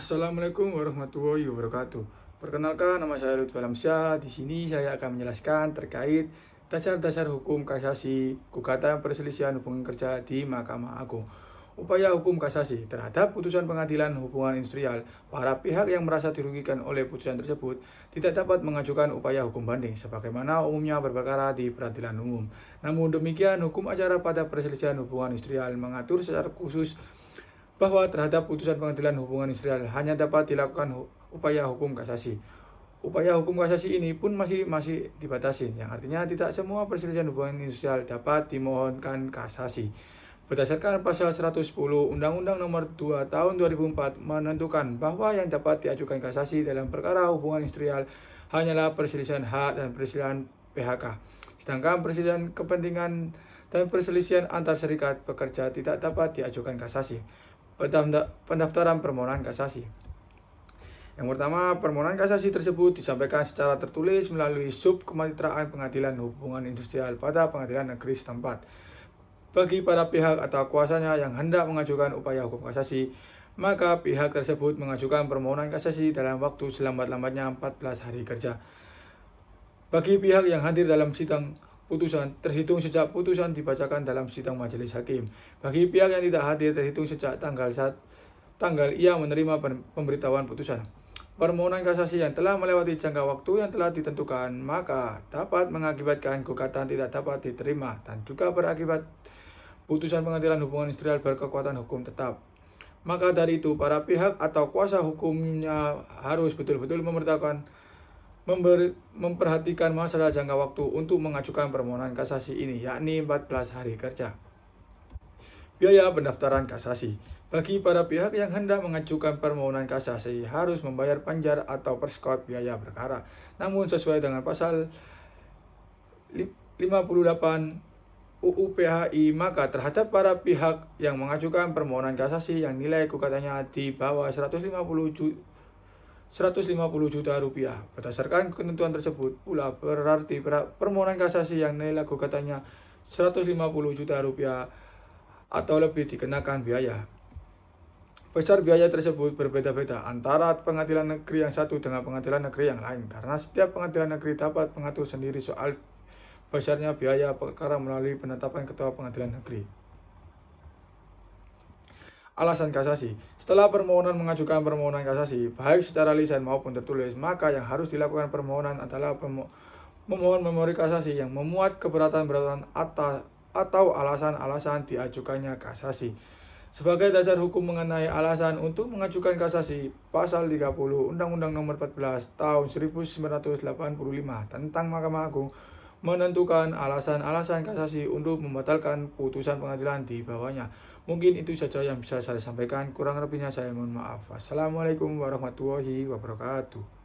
Assalamualaikum warahmatullahi wabarakatuh. Perkenalkan nama saya Lutfi Alamsyah. Di sini saya akan menjelaskan terkait dasar-dasar hukum kasasi gugatan perselisihan hubungan kerja di Mahkamah Agung. Upaya hukum kasasi terhadap putusan pengadilan hubungan industrial, para pihak yang merasa dirugikan oleh putusan tersebut tidak dapat mengajukan upaya hukum banding sebagaimana umumnya berperkara di peradilan umum. Namun demikian, hukum acara pada perselisihan hubungan industrial mengatur secara khusus bahwa terhadap putusan pengadilan hubungan Israel hanya dapat dilakukan upaya hukum kasasi. Upaya hukum kasasi ini pun masih masih dibatasi, yang artinya tidak semua perselisihan hubungan Israel dapat dimohonkan kasasi. Berdasarkan pasal 110 Undang-Undang Nomor 2 Tahun 2004 menentukan bahwa yang dapat diajukan kasasi dalam perkara hubungan industrial hanyalah perselisihan hak dan perselisihan PHK. Sedangkan perselisihan kepentingan dan perselisihan antar serikat pekerja tidak dapat diajukan kasasi pendaftaran permohonan kasasi. Yang pertama, permohonan kasasi tersebut disampaikan secara tertulis melalui sub kemitraan pengadilan hubungan industrial pada pengadilan negeri setempat. Bagi para pihak atau kuasanya yang hendak mengajukan upaya hukum kasasi, maka pihak tersebut mengajukan permohonan kasasi dalam waktu selambat-lambatnya 14 hari kerja. Bagi pihak yang hadir dalam sidang putusan terhitung sejak putusan dibacakan dalam sidang majelis hakim. Bagi pihak yang tidak hadir terhitung sejak tanggal saat tanggal ia menerima pemberitahuan putusan. Permohonan kasasi yang telah melewati jangka waktu yang telah ditentukan maka dapat mengakibatkan gugatan tidak dapat diterima dan juga berakibat putusan pengadilan hubungan industrial berkekuatan hukum tetap. Maka dari itu para pihak atau kuasa hukumnya harus betul-betul memberitahukan memberi, memperhatikan masalah jangka waktu untuk mengajukan permohonan kasasi ini, yakni 14 hari kerja. Biaya pendaftaran kasasi Bagi para pihak yang hendak mengajukan permohonan kasasi harus membayar panjar atau perskot biaya perkara. Namun sesuai dengan pasal 58 UU PHI maka terhadap para pihak yang mengajukan permohonan kasasi yang nilai kukatanya di bawah 150 juta 150 juta rupiah. Berdasarkan ketentuan tersebut, pula berarti permohonan kasasi yang nilai gugatannya 150 juta rupiah atau lebih dikenakan biaya. Besar biaya tersebut berbeda-beda antara pengadilan negeri yang satu dengan pengadilan negeri yang lain karena setiap pengadilan negeri dapat mengatur sendiri soal besarnya biaya perkara melalui penetapan ketua pengadilan negeri alasan kasasi. Setelah permohonan mengajukan permohonan kasasi, baik secara lisan maupun tertulis, maka yang harus dilakukan permohonan adalah memohon memori kasasi yang memuat keberatan-beratan atau alasan-alasan diajukannya kasasi. Sebagai dasar hukum mengenai alasan untuk mengajukan kasasi, Pasal 30 Undang-Undang Nomor 14 Tahun 1985 tentang Mahkamah Agung menentukan alasan-alasan kasasi untuk membatalkan putusan pengadilan di bawahnya. Mungkin itu saja yang bisa saya sampaikan. Kurang lebihnya saya mohon maaf. assalamualaikum warahmatullahi wabarakatuh.